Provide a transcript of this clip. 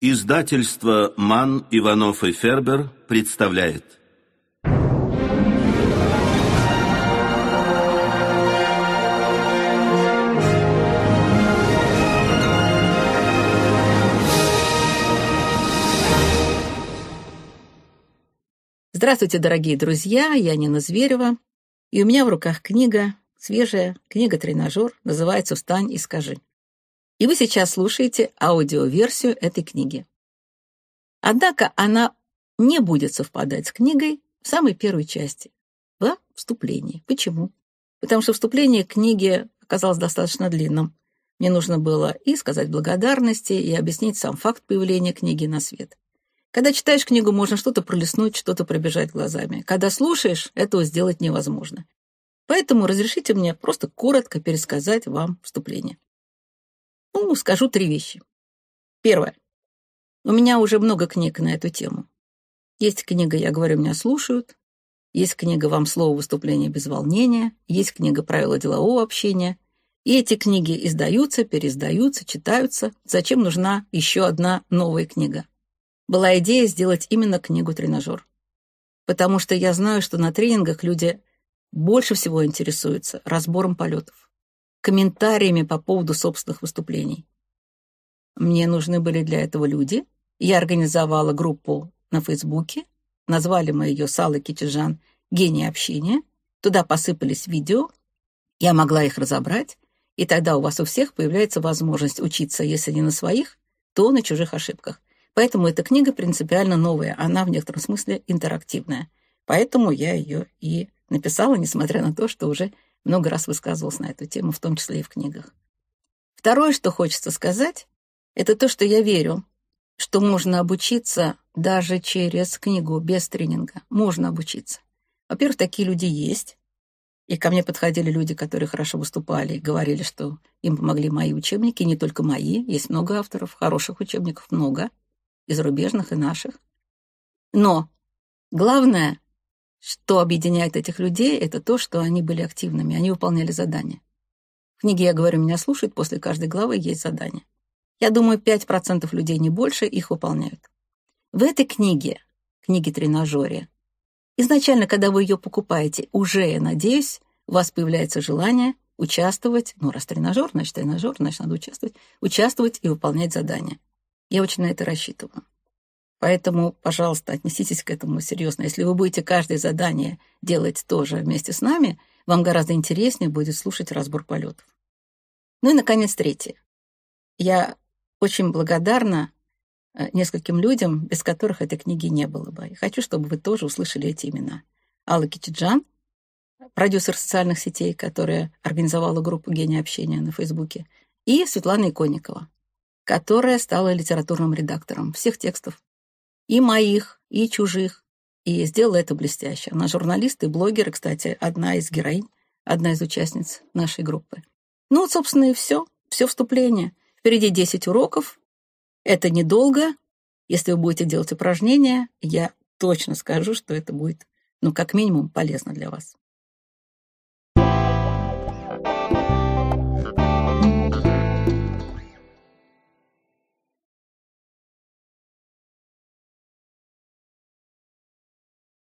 Издательство «Ман, Иванов и Фербер» представляет Здравствуйте, дорогие друзья, я Нина Зверева, и у меня в руках книга, свежая книга-тренажер, называется «Встань и скажи» и вы сейчас слушаете аудиоверсию этой книги. Однако она не будет совпадать с книгой в самой первой части, во вступлении. Почему? Потому что вступление к книге оказалось достаточно длинным. Мне нужно было и сказать благодарности, и объяснить сам факт появления книги на свет. Когда читаешь книгу, можно что-то пролистнуть, что-то пробежать глазами. Когда слушаешь, этого сделать невозможно. Поэтому разрешите мне просто коротко пересказать вам вступление. Ну, скажу три вещи. Первое. У меня уже много книг на эту тему. Есть книга «Я говорю, меня слушают», есть книга «Вам слово выступления без волнения», есть книга «Правила делового общения». И эти книги издаются, переиздаются, читаются. Зачем нужна еще одна новая книга? Была идея сделать именно книгу-тренажер. Потому что я знаю, что на тренингах люди больше всего интересуются разбором полетов комментариями по поводу собственных выступлений. Мне нужны были для этого люди. Я организовала группу на Фейсбуке, назвали мы ее «Сала Китежан. Гений общения». Туда посыпались видео, я могла их разобрать, и тогда у вас у всех появляется возможность учиться, если не на своих, то на чужих ошибках. Поэтому эта книга принципиально новая, она в некотором смысле интерактивная. Поэтому я ее и написала, несмотря на то, что уже много раз высказывался на эту тему, в том числе и в книгах. Второе, что хочется сказать, это то, что я верю, что можно обучиться даже через книгу, без тренинга. Можно обучиться. Во-первых, такие люди есть. И ко мне подходили люди, которые хорошо выступали, и говорили, что им помогли мои учебники, не только мои, есть много авторов, хороших учебников много, и зарубежных, и наших. Но главное что объединяет этих людей, это то, что они были активными, они выполняли задания. В книге «Я говорю, меня слушают» после каждой главы есть задание. Я думаю, 5% людей, не больше, их выполняют. В этой книге, книге тренажере, изначально, когда вы ее покупаете, уже, я надеюсь, у вас появляется желание участвовать, ну, раз тренажер, значит, тренажер, значит, надо участвовать, участвовать и выполнять задания. Я очень на это рассчитываю. Поэтому, пожалуйста, отнеситесь к этому серьезно. Если вы будете каждое задание делать тоже вместе с нами, вам гораздо интереснее будет слушать разбор полетов. Ну и, наконец, третье. Я очень благодарна э, нескольким людям, без которых этой книги не было бы. И хочу, чтобы вы тоже услышали эти имена. Алла Кичиджан, продюсер социальных сетей, которая организовала группу «Гений общения» на Фейсбуке, и Светлана Иконникова, которая стала литературным редактором всех текстов и моих, и чужих. И сделала это блестяще. Она журналист и блогер, кстати, одна из героинь, одна из участниц нашей группы. Ну вот, собственно, и все. Все вступление. Впереди 10 уроков. Это недолго. Если вы будете делать упражнения, я точно скажу, что это будет, ну, как минимум, полезно для вас.